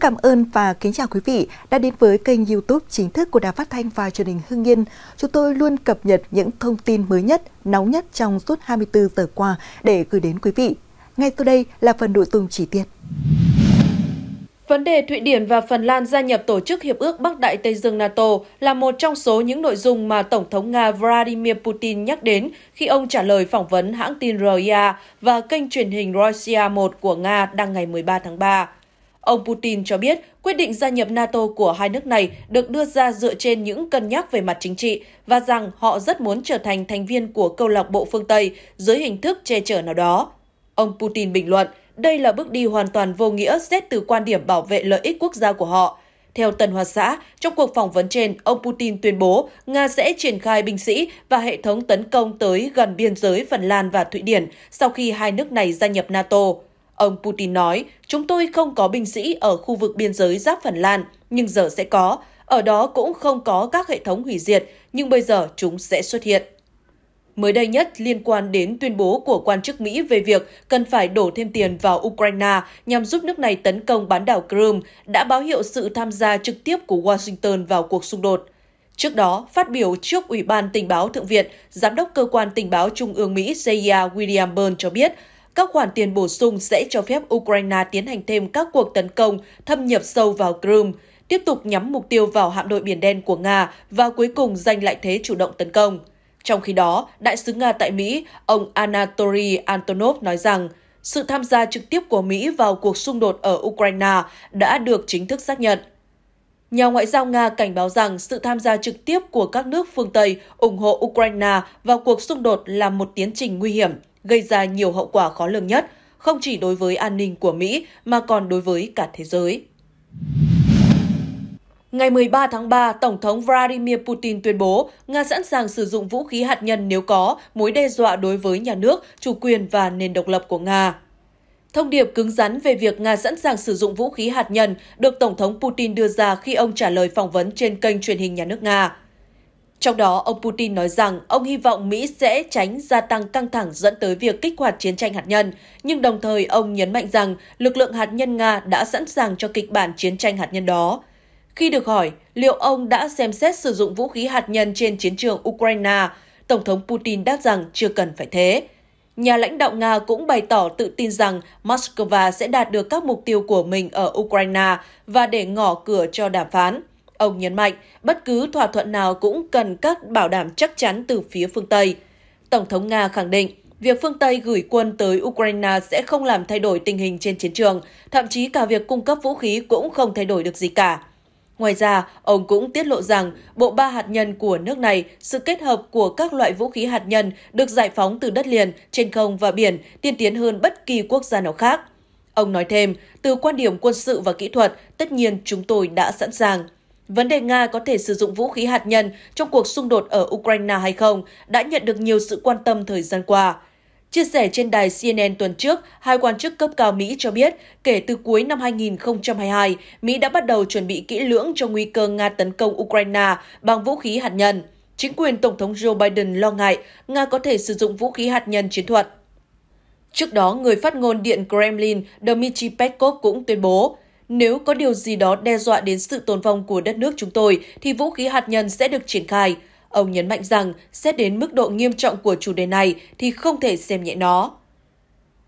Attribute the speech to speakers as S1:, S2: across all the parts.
S1: cảm ơn và kính chào quý vị đã đến với kênh YouTube chính thức của Đài Phát thanh và Truyền hình Hưng Yên. Chúng tôi luôn cập nhật những thông tin mới nhất, nóng nhất trong suốt 24 giờ qua để gửi đến quý vị. Ngay sau đây là phần nội dung chi tiết.
S2: Vấn đề Thụy Điển và Phần Lan gia nhập tổ chức Hiệp ước Bắc Đại Tây Dương NATO là một trong số những nội dung mà Tổng thống Nga Vladimir Putin nhắc đến khi ông trả lời phỏng vấn hãng tin RIA và kênh truyền hình Russia 1 của Nga đăng ngày 13 tháng 3. Ông Putin cho biết quyết định gia nhập NATO của hai nước này được đưa ra dựa trên những cân nhắc về mặt chính trị và rằng họ rất muốn trở thành thành viên của câu lạc bộ phương Tây dưới hình thức che chở nào đó. Ông Putin bình luận, đây là bước đi hoàn toàn vô nghĩa xét từ quan điểm bảo vệ lợi ích quốc gia của họ. Theo Tân Hoa Xã, trong cuộc phỏng vấn trên, ông Putin tuyên bố Nga sẽ triển khai binh sĩ và hệ thống tấn công tới gần biên giới Phần Lan và Thụy Điển sau khi hai nước này gia nhập NATO. Ông Putin nói, chúng tôi không có binh sĩ ở khu vực biên giới giáp Phần Lan, nhưng giờ sẽ có. Ở đó cũng không có các hệ thống hủy diệt, nhưng bây giờ chúng sẽ xuất hiện. Mới đây nhất liên quan đến tuyên bố của quan chức Mỹ về việc cần phải đổ thêm tiền vào Ukraine nhằm giúp nước này tấn công bán đảo Crimea đã báo hiệu sự tham gia trực tiếp của Washington vào cuộc xung đột. Trước đó, phát biểu trước Ủy ban Tình báo Thượng viện, Giám đốc Cơ quan Tình báo Trung ương Mỹ CIA William Burns cho biết các khoản tiền bổ sung sẽ cho phép Ukraine tiến hành thêm các cuộc tấn công thâm nhập sâu vào Crimea, tiếp tục nhắm mục tiêu vào hạm đội Biển Đen của Nga và cuối cùng giành lại thế chủ động tấn công. Trong khi đó, Đại sứ Nga tại Mỹ, ông Anatoly Antonov nói rằng sự tham gia trực tiếp của Mỹ vào cuộc xung đột ở Ukraine đã được chính thức xác nhận. Nhà ngoại giao Nga cảnh báo rằng sự tham gia trực tiếp của các nước phương Tây ủng hộ Ukraine vào cuộc xung đột là một tiến trình nguy hiểm – gây ra nhiều hậu quả khó lường nhất, không chỉ đối với an ninh của Mỹ mà còn đối với cả thế giới. Ngày 13 tháng 3, Tổng thống Vladimir Putin tuyên bố Nga sẵn sàng sử dụng vũ khí hạt nhân nếu có mối đe dọa đối với nhà nước, chủ quyền và nền độc lập của Nga. Thông điệp cứng rắn về việc Nga sẵn sàng sử dụng vũ khí hạt nhân được Tổng thống Putin đưa ra khi ông trả lời phỏng vấn trên kênh truyền hình nhà nước Nga. Trong đó, ông Putin nói rằng ông hy vọng Mỹ sẽ tránh gia tăng căng thẳng dẫn tới việc kích hoạt chiến tranh hạt nhân, nhưng đồng thời ông nhấn mạnh rằng lực lượng hạt nhân Nga đã sẵn sàng cho kịch bản chiến tranh hạt nhân đó. Khi được hỏi liệu ông đã xem xét sử dụng vũ khí hạt nhân trên chiến trường Ukraine, Tổng thống Putin đáp rằng chưa cần phải thế. Nhà lãnh đạo Nga cũng bày tỏ tự tin rằng Moscow sẽ đạt được các mục tiêu của mình ở Ukraine và để ngỏ cửa cho đàm phán. Ông nhấn mạnh, bất cứ thỏa thuận nào cũng cần các bảo đảm chắc chắn từ phía phương Tây. Tổng thống Nga khẳng định, việc phương Tây gửi quân tới Ukraine sẽ không làm thay đổi tình hình trên chiến trường, thậm chí cả việc cung cấp vũ khí cũng không thay đổi được gì cả. Ngoài ra, ông cũng tiết lộ rằng bộ ba hạt nhân của nước này, sự kết hợp của các loại vũ khí hạt nhân được giải phóng từ đất liền, trên không và biển, tiên tiến hơn bất kỳ quốc gia nào khác. Ông nói thêm, từ quan điểm quân sự và kỹ thuật, tất nhiên chúng tôi đã sẵn sàng vấn đề Nga có thể sử dụng vũ khí hạt nhân trong cuộc xung đột ở Ukraine hay không đã nhận được nhiều sự quan tâm thời gian qua. Chia sẻ trên đài CNN tuần trước, hai quan chức cấp cao Mỹ cho biết kể từ cuối năm 2022, Mỹ đã bắt đầu chuẩn bị kỹ lưỡng cho nguy cơ Nga tấn công Ukraine bằng vũ khí hạt nhân. Chính quyền Tổng thống Joe Biden lo ngại Nga có thể sử dụng vũ khí hạt nhân chiến thuật. Trước đó, người phát ngôn Điện Kremlin Dmitry Peskov cũng tuyên bố nếu có điều gì đó đe dọa đến sự tồn vong của đất nước chúng tôi, thì vũ khí hạt nhân sẽ được triển khai. Ông nhấn mạnh rằng, xét đến mức độ nghiêm trọng của chủ đề này thì không thể xem nhẹ nó.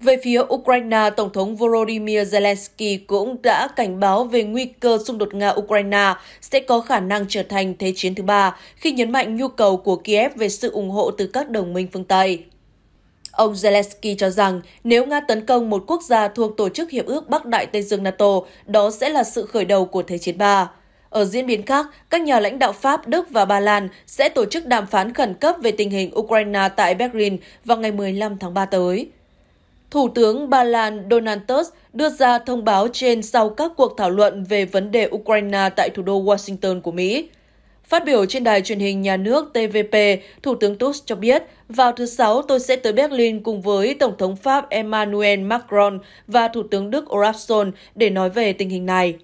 S2: Về phía Ukraine, Tổng thống Volodymyr Zelensky cũng đã cảnh báo về nguy cơ xung đột Nga-Ukraine sẽ có khả năng trở thành thế chiến thứ ba khi nhấn mạnh nhu cầu của Kiev về sự ủng hộ từ các đồng minh phương Tây. Ông Zelensky cho rằng nếu Nga tấn công một quốc gia thuộc Tổ chức Hiệp ước Bắc Đại Tây Dương NATO, đó sẽ là sự khởi đầu của Thế chiến 3. Ở diễn biến khác, các nhà lãnh đạo Pháp, Đức và Ba Lan sẽ tổ chức đàm phán khẩn cấp về tình hình Ukraine tại Berlin vào ngày 15 tháng 3 tới. Thủ tướng Ba Lan Donald Tusk đưa ra thông báo trên sau các cuộc thảo luận về vấn đề Ukraine tại thủ đô Washington của Mỹ. Phát biểu trên đài truyền hình nhà nước TVP, Thủ tướng Tusk cho biết, vào thứ Sáu tôi sẽ tới Berlin cùng với Tổng thống Pháp Emmanuel Macron và Thủ tướng Đức Olaf Scholz để nói về tình hình này.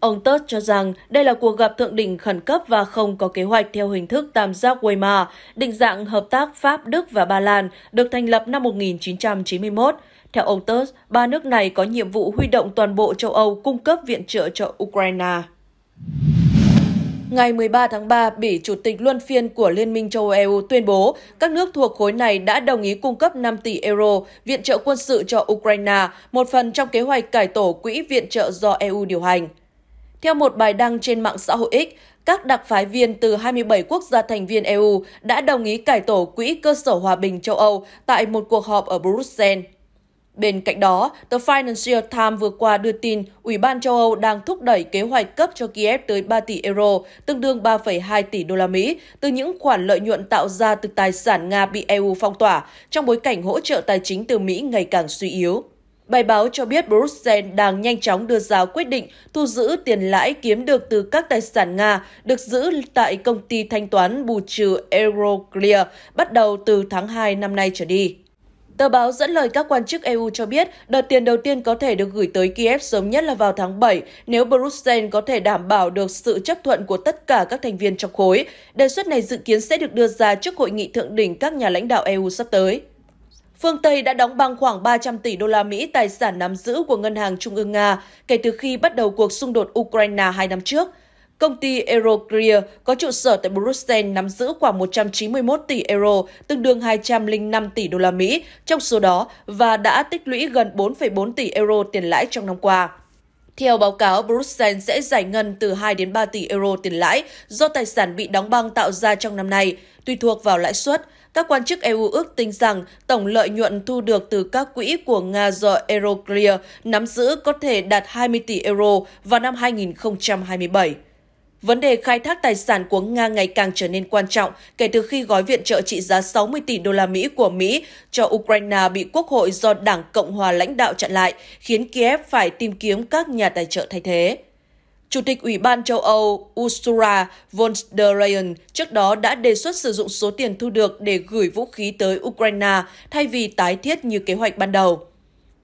S2: Ông Tusk cho rằng đây là cuộc gặp thượng đỉnh khẩn cấp và không có kế hoạch theo hình thức tam giác Weimar, định dạng hợp tác Pháp, Đức và Ba Lan, được thành lập năm 1991. Theo ông Tusk, ba nước này có nhiệm vụ huy động toàn bộ châu Âu cung cấp viện trợ cho Ukraine. Ngày 13 tháng 3, Bỉ Chủ tịch Luân phiên của Liên minh châu Âu tuyên bố các nước thuộc khối này đã đồng ý cung cấp 5 tỷ euro viện trợ quân sự cho Ukraine, một phần trong kế hoạch cải tổ quỹ viện trợ do EU điều hành. Theo một bài đăng trên mạng xã hội X, các đặc phái viên từ 27 quốc gia thành viên EU đã đồng ý cải tổ quỹ cơ sở hòa bình châu Âu tại một cuộc họp ở Bruxelles. Bên cạnh đó, The Financial Times vừa qua đưa tin Ủy ban châu Âu đang thúc đẩy kế hoạch cấp cho Kiev tới 3 tỷ euro, tương đương 3,2 tỷ đô la Mỹ, từ những khoản lợi nhuận tạo ra từ tài sản Nga bị EU phong tỏa, trong bối cảnh hỗ trợ tài chính từ Mỹ ngày càng suy yếu. Bài báo cho biết Brussels đang nhanh chóng đưa ra quyết định thu giữ tiền lãi kiếm được từ các tài sản Nga được giữ tại công ty thanh toán bù trừ Euroclear bắt đầu từ tháng 2 năm nay trở đi. Tờ báo dẫn lời các quan chức EU cho biết đợt tiền đầu tiên có thể được gửi tới Kiev sớm nhất là vào tháng 7 nếu Bruxelles có thể đảm bảo được sự chấp thuận của tất cả các thành viên trong khối. Đề xuất này dự kiến sẽ được đưa ra trước hội nghị thượng đỉnh các nhà lãnh đạo EU sắp tới. Phương Tây đã đóng băng khoảng 300 tỷ đô la Mỹ tài sản nắm giữ của Ngân hàng Trung ương Nga kể từ khi bắt đầu cuộc xung đột Ukraine hai năm trước – Công ty Euroclear có trụ sở tại Bruxelles nắm giữ khoảng 191 tỷ euro, tương đương 205 tỷ đô la Mỹ trong số đó và đã tích lũy gần 4,4 tỷ euro tiền lãi trong năm qua. Theo báo cáo, Bruxelles sẽ giải ngân từ 2 đến 3 tỷ euro tiền lãi do tài sản bị đóng băng tạo ra trong năm nay, tùy thuộc vào lãi suất. Các quan chức EU ước tính rằng tổng lợi nhuận thu được từ các quỹ của Nga do Euroclear nắm giữ có thể đạt 20 tỷ euro vào năm 2027. Vấn đề khai thác tài sản của Nga ngày càng trở nên quan trọng kể từ khi gói viện trợ trị giá 60 tỷ đô la Mỹ của Mỹ cho Ukraine bị Quốc hội do Đảng Cộng hòa lãnh đạo chặn lại, khiến Kiev phải tìm kiếm các nhà tài trợ thay thế. Chủ tịch Ủy ban châu Âu Ursula von der Leyen trước đó đã đề xuất sử dụng số tiền thu được để gửi vũ khí tới Ukraine thay vì tái thiết như kế hoạch ban đầu.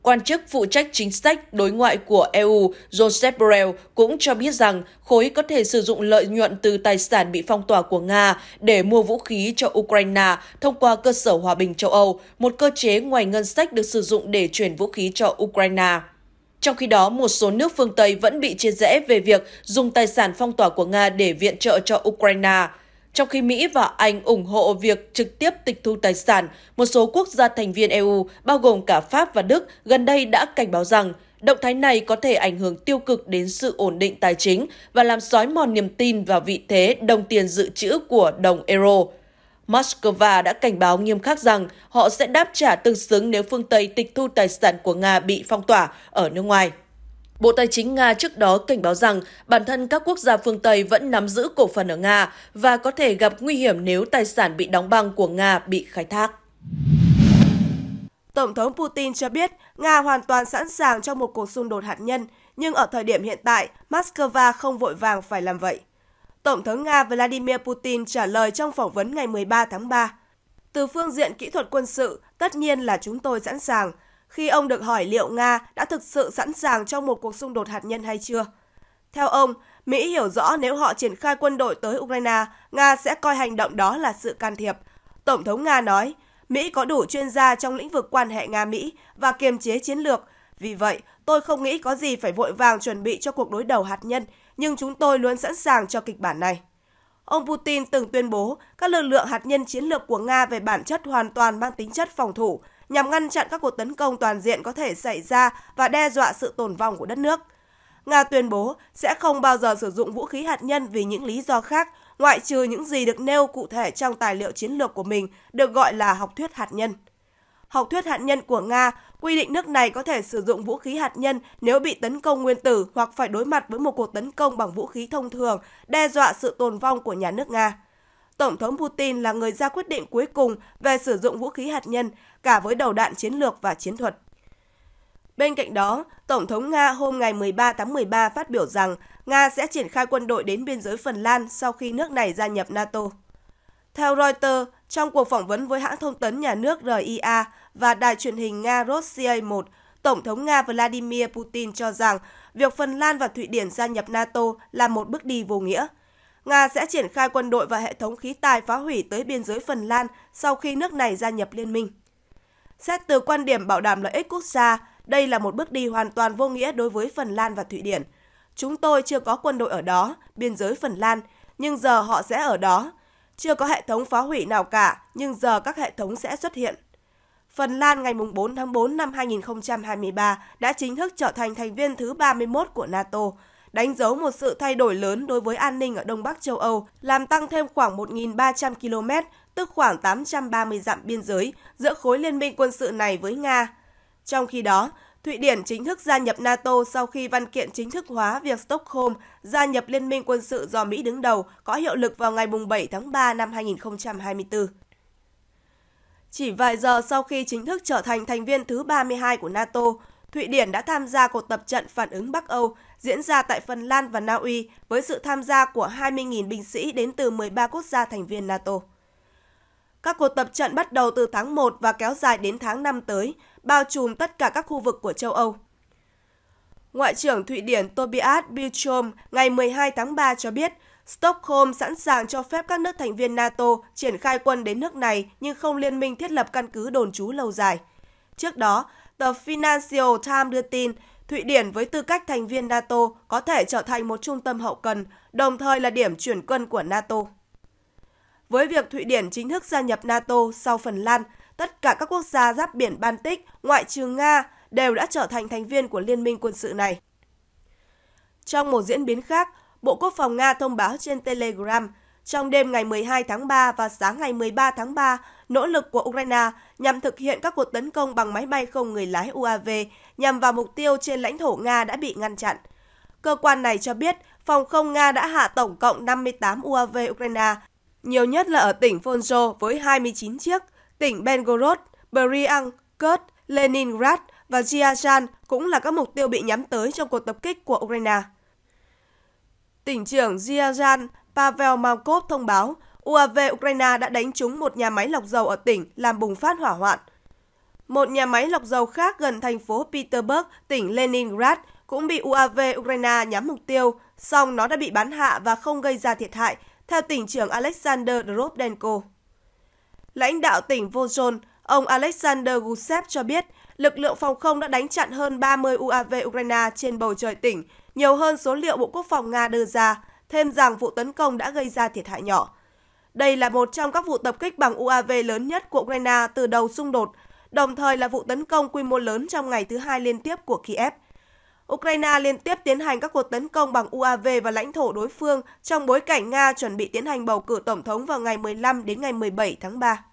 S2: Quan chức phụ trách chính sách đối ngoại của EU Joseph Borrell cũng cho biết rằng khối có thể sử dụng lợi nhuận từ tài sản bị phong tỏa của Nga để mua vũ khí cho Ukraine thông qua cơ sở hòa bình châu Âu, một cơ chế ngoài ngân sách được sử dụng để chuyển vũ khí cho Ukraine. Trong khi đó, một số nước phương Tây vẫn bị chia rẽ về việc dùng tài sản phong tỏa của Nga để viện trợ cho Ukraine – trong khi Mỹ và Anh ủng hộ việc trực tiếp tịch thu tài sản, một số quốc gia thành viên EU, bao gồm cả Pháp và Đức, gần đây đã cảnh báo rằng động thái này có thể ảnh hưởng tiêu cực đến sự ổn định tài chính và làm xói mòn niềm tin vào vị thế đồng tiền dự trữ của đồng euro. Moscow đã cảnh báo nghiêm khắc rằng họ sẽ đáp trả tương xứng nếu phương Tây tịch thu tài sản của Nga bị phong tỏa ở nước ngoài. Bộ Tài chính Nga trước đó cảnh báo rằng bản thân các quốc gia phương Tây vẫn nắm giữ cổ phần ở Nga và có thể gặp nguy hiểm nếu tài
S1: sản bị đóng băng của Nga bị khai thác. Tổng thống Putin cho biết Nga hoàn toàn sẵn sàng cho một cuộc xung đột hạt nhân, nhưng ở thời điểm hiện tại, Moscow không vội vàng phải làm vậy. Tổng thống Nga Vladimir Putin trả lời trong phỏng vấn ngày 13 tháng 3. Từ phương diện kỹ thuật quân sự, tất nhiên là chúng tôi sẵn sàng, khi ông được hỏi liệu Nga đã thực sự sẵn sàng cho một cuộc xung đột hạt nhân hay chưa. Theo ông, Mỹ hiểu rõ nếu họ triển khai quân đội tới Ukraine, Nga sẽ coi hành động đó là sự can thiệp. Tổng thống Nga nói, Mỹ có đủ chuyên gia trong lĩnh vực quan hệ Nga-Mỹ và kiềm chế chiến lược. Vì vậy, tôi không nghĩ có gì phải vội vàng chuẩn bị cho cuộc đối đầu hạt nhân, nhưng chúng tôi luôn sẵn sàng cho kịch bản này. Ông Putin từng tuyên bố các lực lượng hạt nhân chiến lược của Nga về bản chất hoàn toàn mang tính chất phòng thủ, nhằm ngăn chặn các cuộc tấn công toàn diện có thể xảy ra và đe dọa sự tồn vong của đất nước. Nga tuyên bố sẽ không bao giờ sử dụng vũ khí hạt nhân vì những lý do khác, ngoại trừ những gì được nêu cụ thể trong tài liệu chiến lược của mình được gọi là học thuyết hạt nhân. Học thuyết hạt nhân của Nga quy định nước này có thể sử dụng vũ khí hạt nhân nếu bị tấn công nguyên tử hoặc phải đối mặt với một cuộc tấn công bằng vũ khí thông thường đe dọa sự tồn vong của nhà nước Nga. Tổng thống Putin là người ra quyết định cuối cùng về sử dụng vũ khí hạt nhân cả với đầu đạn chiến lược và chiến thuật. Bên cạnh đó, Tổng thống Nga hôm ngày 13 tháng 13 phát biểu rằng Nga sẽ triển khai quân đội đến biên giới Phần Lan sau khi nước này gia nhập NATO. Theo Reuters, trong cuộc phỏng vấn với hãng thông tấn nhà nước RIA và đài truyền hình Nga Rossiya 1, Tổng thống Nga Vladimir Putin cho rằng việc Phần Lan và Thụy Điển gia nhập NATO là một bước đi vô nghĩa – Nga sẽ triển khai quân đội và hệ thống khí tài phá hủy tới biên giới Phần Lan sau khi nước này gia nhập liên minh. Xét từ quan điểm bảo đảm lợi ích quốc gia, đây là một bước đi hoàn toàn vô nghĩa đối với Phần Lan và Thụy Điển. Chúng tôi chưa có quân đội ở đó, biên giới Phần Lan, nhưng giờ họ sẽ ở đó. Chưa có hệ thống phá hủy nào cả, nhưng giờ các hệ thống sẽ xuất hiện. Phần Lan ngày 4 tháng 4 năm 2023 đã chính thức trở thành thành viên thứ 31 của NATO, đánh dấu một sự thay đổi lớn đối với an ninh ở Đông Bắc châu Âu, làm tăng thêm khoảng 1.300 km, tức khoảng 830 dặm biên giới giữa khối liên minh quân sự này với Nga. Trong khi đó, Thụy Điển chính thức gia nhập NATO sau khi văn kiện chính thức hóa việc Stockholm gia nhập Liên minh quân sự do Mỹ đứng đầu có hiệu lực vào ngày 7 tháng 3 năm 2024. Chỉ vài giờ sau khi chính thức trở thành thành viên thứ 32 của NATO, Thụy Điển đã tham gia cuộc tập trận phản ứng Bắc Âu diễn ra tại Phần Lan và Na Uy với sự tham gia của 20.000 binh sĩ đến từ 13 quốc gia thành viên NATO. Các cuộc tập trận bắt đầu từ tháng 1 và kéo dài đến tháng 5 tới, bao trùm tất cả các khu vực của châu Âu. Ngoại trưởng Thụy Điển Tobias Billström ngày 12 tháng 3 cho biết, Stockholm sẵn sàng cho phép các nước thành viên NATO triển khai quân đến nước này nhưng không liên minh thiết lập căn cứ đồn trú lâu dài. Trước đó, tờ Financial Times đưa tin, Thụy Điển với tư cách thành viên NATO có thể trở thành một trung tâm hậu cần, đồng thời là điểm chuyển quân của NATO. Với việc Thụy Điển chính thức gia nhập NATO sau Phần Lan, tất cả các quốc gia giáp biển Baltic, ngoại trừ Nga, đều đã trở thành thành viên của liên minh quân sự này. Trong một diễn biến khác, Bộ Quốc phòng Nga thông báo trên Telegram, trong đêm ngày 12 tháng 3 và sáng ngày 13 tháng 3 nỗ lực của Ukraine nhằm thực hiện các cuộc tấn công bằng máy bay không người lái UAV nhằm vào mục tiêu trên lãnh thổ Nga đã bị ngăn chặn. Cơ quan này cho biết, phòng không Nga đã hạ tổng cộng 58 UAV Ukraine, nhiều nhất là ở tỉnh Fonzo với 29 chiếc, tỉnh Belgorod, Bryansk, Kursk, Leningrad và Ziazan cũng là các mục tiêu bị nhắm tới trong cuộc tập kích của Ukraine. Tỉnh trưởng Ziazan Pavel Malkov thông báo UAV Ukraine đã đánh trúng một nhà máy lọc dầu ở tỉnh làm bùng phát hỏa hoạn. Một nhà máy lọc dầu khác gần thành phố Petersburg, tỉnh Leningrad cũng bị UAV Ukraine nhắm mục tiêu, song nó đã bị bắn hạ và không gây ra thiệt hại, theo tỉnh trưởng Alexander Drovdenko. Lãnh đạo tỉnh Vozhon, ông Alexander Gusev cho biết, lực lượng phòng không đã đánh chặn hơn 30 UAV Ukraine trên bầu trời tỉnh, nhiều hơn số liệu Bộ Quốc phòng Nga đưa ra, thêm rằng vụ tấn công đã gây ra thiệt hại nhỏ. Đây là một trong các vụ tập kích bằng UAV lớn nhất của Ukraine từ đầu xung đột, đồng thời là vụ tấn công quy mô lớn trong ngày thứ hai liên tiếp của Kiev. Ukraine liên tiếp tiến hành các cuộc tấn công bằng UAV vào lãnh thổ đối phương trong bối cảnh Nga chuẩn bị tiến hành bầu cử tổng thống vào ngày 15 đến ngày 17 tháng 3.